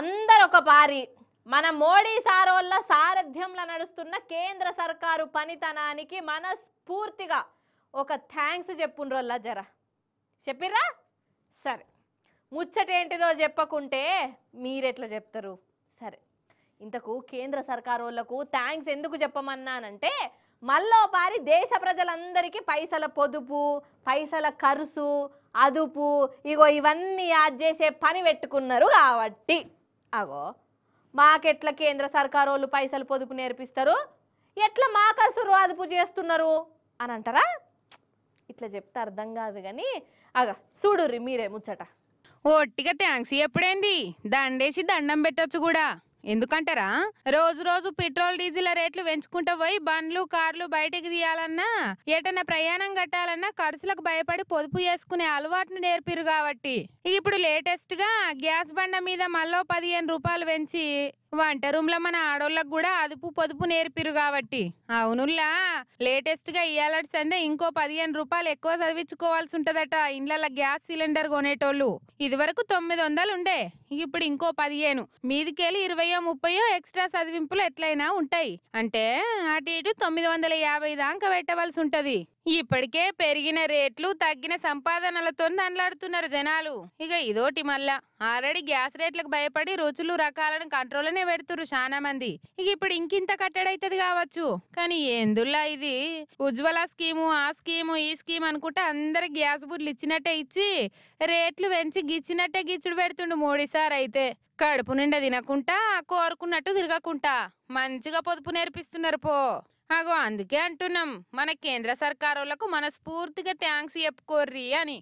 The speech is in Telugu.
అందరు ఒక పారి మన మోడీ సారోళ్ళ సారథ్యంలో నడుస్తున్న కేంద్ర సర్కారు పనితనానికి మనస్ఫూర్తిగా ఒక థ్యాంక్స్ చెప్పుండ్రోల్లా జర చెప్పిర్రా సరే ముచ్చటేంటిదో చెప్పకుంటే మీరెట్లా చెప్తారు సరే ఇంతకు కేంద్ర సర్కారోళ్లకు థ్యాంక్స్ ఎందుకు చెప్పమన్నానంటే మళ్ళీ పారి దేశ ప్రజలందరికీ పైసల పొదుపు పైసల ఖర్చు అదుపు ఇగో ఇవన్నీ యాద్ చేసే పని పెట్టుకున్నారు కాబట్టి అగో మాకెట్ల కేంద్ర సర్కారు వాళ్ళు పైసలు పొదుపు నేర్పిస్తారు ఎట్లా మా కసురు అదుపు చేస్తున్నారు అని అంటారా ఇట్లా చెప్తే అర్థం కాదు కానీ అగ చూడుర్రి మీరే ముచ్చట ఒట్టిగా థ్యాంక్స్ ఎప్పుడేంది దండేసి దండం పెట్టచ్చు కూడా ఎందుకంటారా రోజు రోజు పెట్రోల్ డీజిల్ రేట్లు పెంచుకుంటూ పోయి బండ్లు కార్లు బయటకు తీయాలన్నా ఏటన్నా ప్రయాణం కట్టాలన్నా ఖర్చులకు భయపడి పొదుపు చేసుకునే అలవాటును నేర్పిరు కాబట్టి ఇప్పుడు లేటెస్ట్ గా గ్యాస్ బండ మీద మళ్ళీ పదిహేను రూపాయలు పెంచి వంట రూమ్లో మన ఆడోళ్ళకు కూడా అదుపు పొదుపు నేర్పిరు కాబట్టి అవునుల్లా లేటెస్ట్గా ఇయ్యాలటి సందే ఇంకో పదిహేను రూపాయలు ఎక్కువ చదివించుకోవాల్సి ఉంటుందట ఇండ్లలో గ్యాస్ సిలిండర్ కొనేటోళ్ళు ఇదివరకు తొమ్మిది వందలు ఉండే ఇప్పుడు ఇంకో పదిహేను మీదికెళ్ళి ఇరవై ముప్పయో ఎక్స్ట్రా చదివింపులు ఎట్లయినా ఉంటాయి అంటే అటు ఇటు తొమ్మిది వందల యాభై దాకా పెట్టవలసి ఉంటుంది ఇప్పటికే పెరిగిన రేట్లు తగ్గిన సంపాదనలతో దండలాడుతున్నారు జనాలు ఇక ఇదోటి మళ్ళా ఆల్రెడీ గ్యాస్ రేట్లకు భయపడి రుచులు రకాలను కంట్రోల్నే పెడుతురు చాలా మంది ఇక ఇప్పుడు ఇంకింత కట్టడైతుంది కావచ్చు కానీ ఎందుల్లా ఇది ఉజ్వల స్కీము ఆ స్కీము ఈ స్కీమ్ అనుకుంటే అందరు గ్యాస్ బుర్లు ఇచ్చినట్టే ఇచ్చి రేట్లు పెంచి గిచ్చినట్టే గిచ్చుడు పెడుతుండు మోడీసారి అయితే కడుపు నిండా తినకుండా కోరుకున్నట్టు తిరగకుండా మంచిగా పొదుపు నేర్పిస్తున్నారు పో అగో అందుకే అంటున్నాం మన కేంద్ర సర్కారులకు మనస్ఫూర్తిగా థ్యాంక్స్ చెప్పుకోర్రి అని